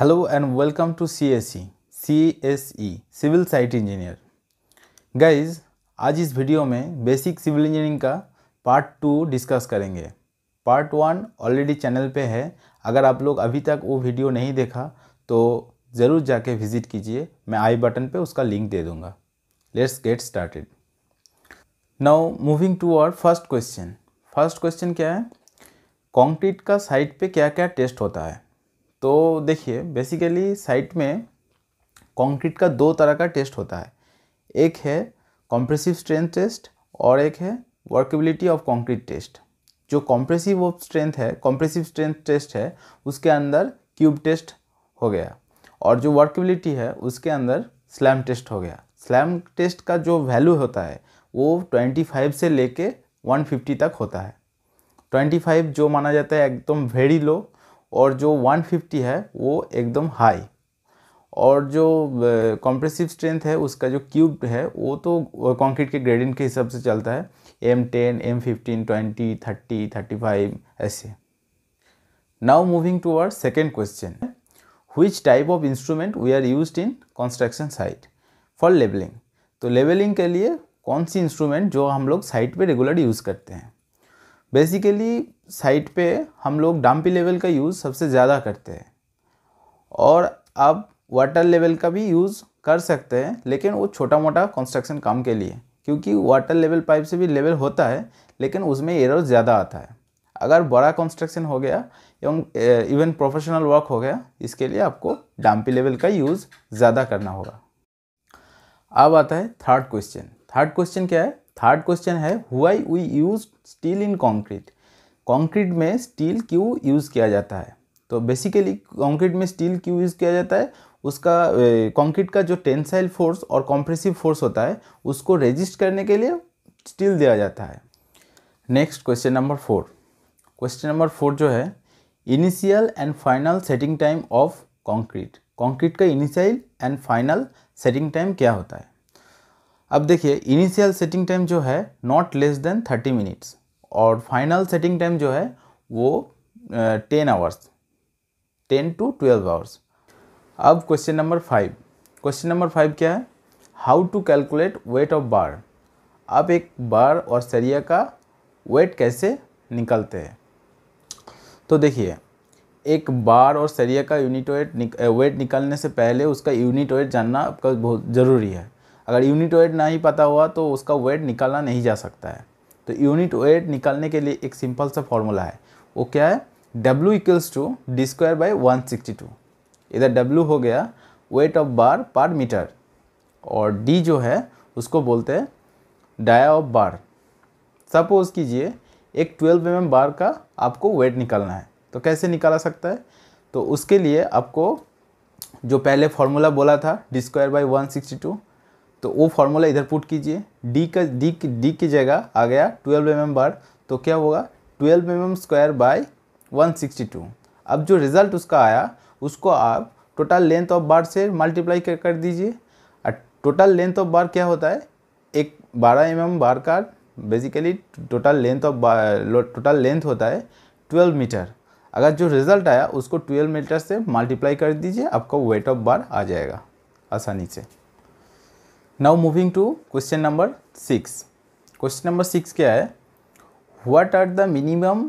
Hello and welcome to C S C C S E civil site engineer guys आज इस video में basic civil engineering का part two discuss करेंगे part one already channel पे है अगर आप लोग अभी तक वो वीडियो नहीं देखा तो ज़रूर जाके विज़िट कीजिए मैं आई बटन पे उसका लिंक दे दूँगा let's get started now moving to our first question first question क्या है कॉन्क्रीट का साइट पे क्या क्या टेस्ट होता है तो देखिए बेसिकली साइट में कंक्रीट का दो तरह का टेस्ट होता है एक है कॉम्प्रेसिव स्ट्रेंथ टेस्ट और एक है वर्केबिलिटी ऑफ कॉन्क्रीट टेस्ट जो कॉम्प्रेसिव ऑफ स्ट्रेंथ है कॉम्प्रेसिव स्ट्रेंथ टेस्ट है उसके अंदर क्यूब टेस्ट हो गया और जो वर्केबिलिटी है उसके अंदर स्लैम टेस्ट हो गया स्लैम टेस्ट का जो वैल्यू होता है वो 25 से लेके 150 तक होता है 25 जो माना जाता है एकदम वेरी लो और जो 150 है वो एकदम हाई और जो कंप्रेसिव स्ट्रेंथ है उसका जो क्यूब है वो तो कंक्रीट के ग्रेडिंग के हिसाब से चलता है M ten M fifteen twenty thirty thirty five ऐसे now moving to our second question which type of instrument we are use in construction site for levelling तो लेबलिंग के लिए कौन सी इंस्ट्रूमेंट जो हम लोग साइट पे रेगुलर यूज़ करते हैं बेसिकली साइट पे हम लोग डाम्पी लेवल का यूज़ सबसे ज़्यादा करते हैं और आप वाटर लेवल का भी यूज़ कर सकते हैं लेकिन वो छोटा मोटा कंस्ट्रक्शन काम के लिए क्योंकि वाटर लेवल पाइप से भी लेवल होता है लेकिन उसमें एरर ज़्यादा आता है अगर बड़ा कंस्ट्रक्शन हो गया एवं इवन प्रोफेशनल वर्क हो गया इसके लिए आपको डाम्पी लेवल का यूज़ ज़्यादा करना होगा अब आता है थर्ड क्वेश्चन थर्ड क्वेश्चन क्या है थर्ड क्वेश्चन है why we use steel in concrete concrete में स्टील क्यों यूज़ किया जाता है तो बेसिकली कंक्रीट में स्टील क्यों यूज़ किया जाता है उसका कंक्रीट का जो टेंसाइल फोर्स और कॉम्प्रेसिव फोर्स होता है उसको रेजिस्ट करने के लिए स्टील दिया जाता है next question number four question number four जो है initial and final setting time of concrete concrete का initial and final setting time क्या होता है अब देखिए इनिशियल सेटिंग टाइम जो है not less than thirty minutes और फाइनल सेटिंग टाइम जो है वो ten hours ten to twelve hours अब question number five question number five क्या है how to calculate weight of bar अब एक बार और सरिया का वेट कैसे निकलते हैं तो देखिए एक बार और सरिया का यूनिट वेट निक, वेट निकालने से पहले उसका यूनिट वेट जानना आपका बहुत ज़रूरी है अगर यूनिट वेट ना ही पता हुआ तो उसका वेट निकालना नहीं जा सकता है तो यूनिट वेट निकालने के लिए एक सिंपल सा फॉर्मूला है वो क्या है W equals to D square by one sixty two इधर डब्ल्यू हो गया वेट ऑफ बार पर मीटर और डी जो है उसको बोलते हैं डाया ऑफ बार सपोज़ कीजिए एक ट्वेल्व एम बार का आपको वेट निकालना है तो कैसे निकाला सकता है तो उसके लिए आपको जो पहले फार्मूला बोला था D square by one sixty two तो वो फार्मूला इधर पुट कीजिए डी का डी डी की जगह आ गया ट्वेल्व एम बार तो क्या होगा twelve M square by one sixty two अब जो रिज़ल्ट उसका आया उसको आप टोटल लेंथ ऑफ बार से मल्टीप्लाई कर कर दीजिए और टोटल लेंथ ऑफ बार क्या होता है एक बारह एम mm बार का basically total length of total length होता है ट्वेल्व मीटर अगर जो रिज़ल्ट आया उसको ट्वेल्व मीटर से मल्टीप्लाई कर दीजिए आपका वेट ऑफ बार आ जाएगा आसानी से now moving to question number six question number six क्या है what are the minimum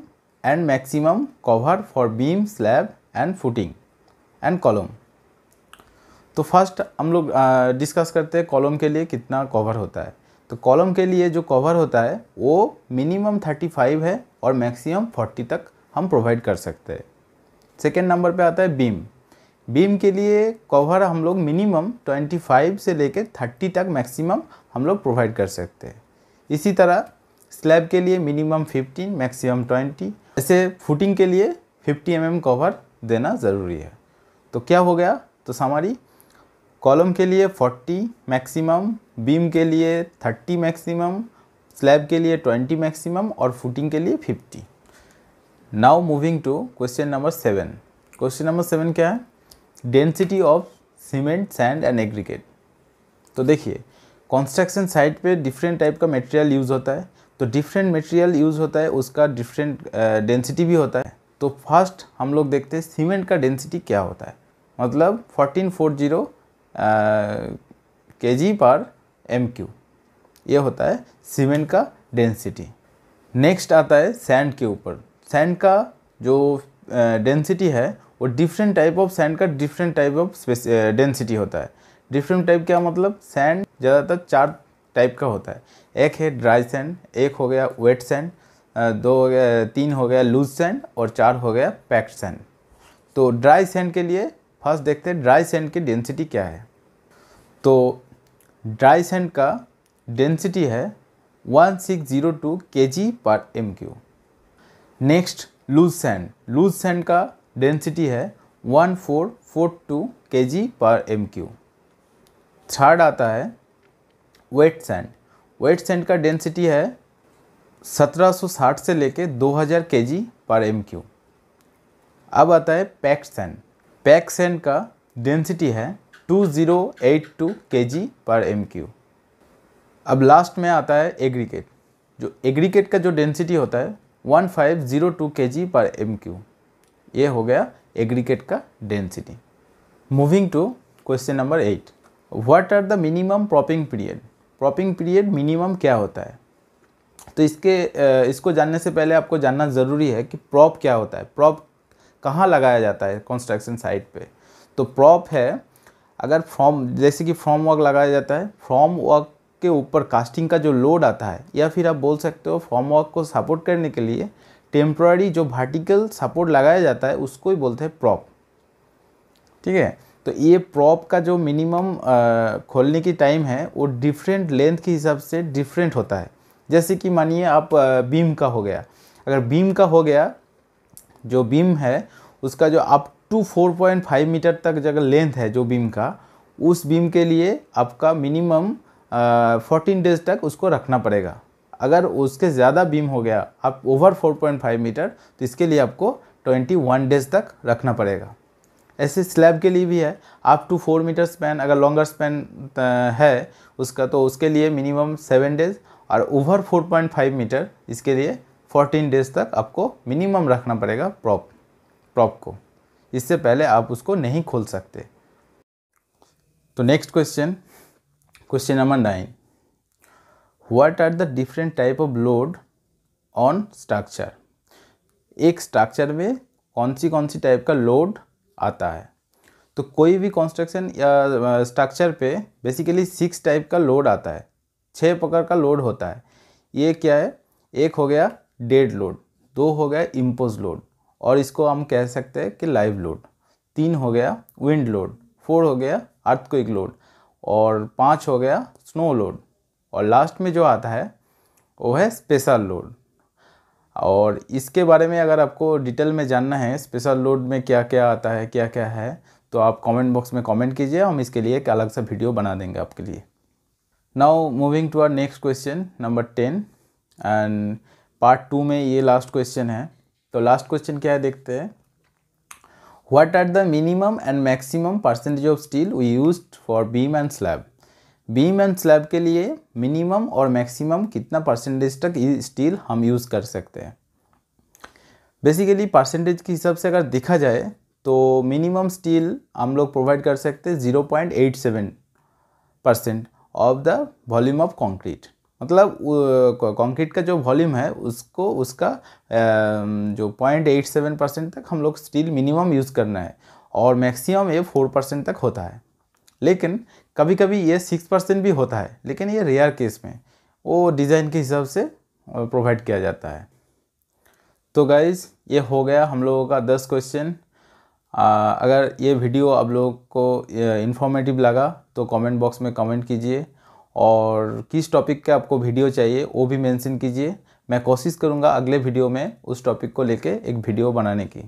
and maximum cover for beam slab and footing and column तो फर्स्ट हम लोग डिस्कस करते हैं कॉलम के लिए कितना कवर होता है तो कॉलम के लिए जो कवर होता है वो मिनिमम थर्टी फाइव है और मैक्सिमम फोर्टी तक हम प्रोवाइड कर सकते हैं सेकेंड नंबर पे आता है बीम बीम के लिए कवर हम लोग मिनिमम 25 से लेकर 30 तक मैक्सिमम हम लोग प्रोवाइड कर सकते हैं इसी तरह स्लैब के लिए मिनिमम 15 मैक्सिमम 20 ऐसे फुटिंग के लिए 50 एम mm कवर देना ज़रूरी है तो क्या हो गया तो सामारी कॉलम के लिए 40 मैक्सिमम बीम के लिए 30 मैक्सिमम स्लैब के लिए 20 मैक्सिमम और फुटिंग के लिए 50 now moving to question number seven question number seven क्या है density of cement sand and aggregate तो देखिए कंस्ट्रक्शन साइट पे डिफरेंट टाइप का मटेरियल यूज़ होता है तो डिफरेंट मटेरियल यूज़ होता है उसका डिफरेंट डेंसिटी भी होता है तो फर्स्ट हम लोग देखते हैं सीमेंट का डेंसिटी क्या होता है मतलब फोर्टीन फोर जीरो के जी पर एम क्यू ये होता है सीमेंट का डेंसिटी नेक्स्ट आता है सैंड के ऊपर सैंड का जो डेंसिटी है और डिफरेंट टाइप ऑफ सैंड का डिफरेंट टाइप ऑफ डेंसिटी होता है डिफरेंट टाइप क्या मतलब सैंड ज़्यादातर चार टाइप का होता है एक है ड्राई सैंड एक हो गया वेट सैंड दो हो गया तीन हो गया लूज सैंड और चार हो गया पैक्ड सैंड तो ड्राई सैंड के लिए फर्स्ट देखते हैं ड्राई सैंड की डेंसिटी क्या है तो ड्राई सैंड का डेंसिटी है 1602 G per M cube next loose sand loose sand का डेंसिटी है 1442 G per M cube third आता है वेट सैंड वेट सैंड का डेंसिटी है 1760 से लेके 2000 केजी पर एम क्यू अब आता है पैक सैंड पैक सैंड का डेंसिटी है 2082 केजी पर एम क्यू अब लास्ट में आता है एग्रीकेट जो एग्रीकेट का जो डेंसिटी होता है 1502 केजी पर एम क्यू ये हो गया एग्रीकेट का density moving to question number eight what are the minimum propping period propping period minimum क्या होता है तो इसके इसको जानने से पहले आपको जानना ज़रूरी है कि प्रॉप क्या होता है प्रॉप कहाँ लगाया जाता है कंस्ट्रक्शन साइट पे तो प्रॉप है अगर फॉर्म जैसे कि फॉर्म वर्क लगाया जाता है फॉर्म वर्क के ऊपर कास्टिंग का जो लोड आता है या फिर आप बोल सकते हो फॉर्म वर्क को सपोर्ट करने के लिए टेम्प्ररी जो वर्टिकल सपोर्ट लगाया जाता है उसको ही बोलते हैं प्रॉप ठीक है तो ये प्रॉप का जो मिनिमम खोलने की टाइम है वो डिफरेंट लेंथ के हिसाब से डिफरेंट होता है जैसे कि मानिए आप बीम का हो गया अगर बीम का हो गया जो बीम है उसका जो अप टू 4.5 मीटर तक जगह लेंथ है जो बीम का उस बीम के लिए आपका मिनिमम फोर्टीन डेज तक उसको रखना पड़ेगा अगर उसके ज़्यादा बीम हो गया आप ओवर 4.5 मीटर तो इसके लिए आपको 21 डेज तक रखना पड़ेगा ऐसे स्लैब के लिए भी है up to four metre span अगर लॉन्गर स्पैन है उसका तो उसके लिए मिनिमम सेवन डेज और ओवर 4.5 मीटर इसके लिए 14 डेज तक आपको मिनिमम रखना पड़ेगा प्रॉप प्रॉप को इससे पहले आप उसको नहीं खोल सकते तो next question question number nine what are the different type of load on structure एक स्ट्रक्चर में कौन सी कौन सी टाइप का लोड आता है तो कोई भी कंस्ट्रक्शन या स्ट्रक्चर पे बेसिकली सिक्स टाइप का लोड आता है छः प्रकार का लोड होता है ये क्या है एक हो गया डेड लोड दो हो गया इम्पोज लोड और इसको हम कह सकते हैं कि लाइव लोड तीन हो गया विंड लोड फोर हो गया अर्थक्विक लोड और पाँच हो गया स्नो लोड और लास्ट में जो आता है वो है स्पेशल लोड और इसके बारे में अगर आपको डिटेल में जानना है स्पेशल लोड में क्या क्या आता है क्या क्या है तो आप कमेंट बॉक्स में कमेंट कीजिए हम इसके लिए एक अलग सा वीडियो बना देंगे आपके लिए now moving to our next question number ten and part two में ये लास्ट क्वेश्चन है तो लास्ट क्वेश्चन क्या है देखते हैं what are the minimum and maximum percentage of steel we use for beam and slab beam and slab के लिए मिनिमम और मैक्सिमम कितना परसेंटेज तक स्टील हम यूज़ कर सकते हैं बेसिकली परसेंटेज के हिसाब से अगर देखा जाए तो मिनिमम स्टील हम लोग प्रोवाइड कर सकते हैं zero point eight seven percent of the volume of concrete मतलब कंक्रीट का जो वॉल्यूम है उसको उसका जो पॉइंट एट सेवन परसेंट तक हम लोग स्टील मिनिमम यूज़ करना है और मैक्सिमम ये फोर परसेंट तक होता है लेकिन कभी कभी ये सिक्स परसेंट भी होता है लेकिन ये रेयर केस में वो डिज़ाइन के हिसाब से प्रोवाइड किया जाता है तो गाइज ये हो गया हम लोगों का दस क्वेश्चन अगर ये वीडियो आप लोगों को इन्फॉर्मेटिव लगा तो कमेंट बॉक्स में कमेंट कीजिए और किस टॉपिक के आपको वीडियो चाहिए वो भी मेंशन कीजिए मैं कोशिश करूँगा अगले वीडियो में उस टॉपिक को लेके एक वीडियो बनाने की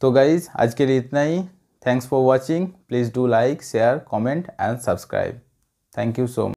तो गाइज़ आज के लिए इतना ही Thanks for watching. Please do like, share, comment and subscribe. Thank you so much.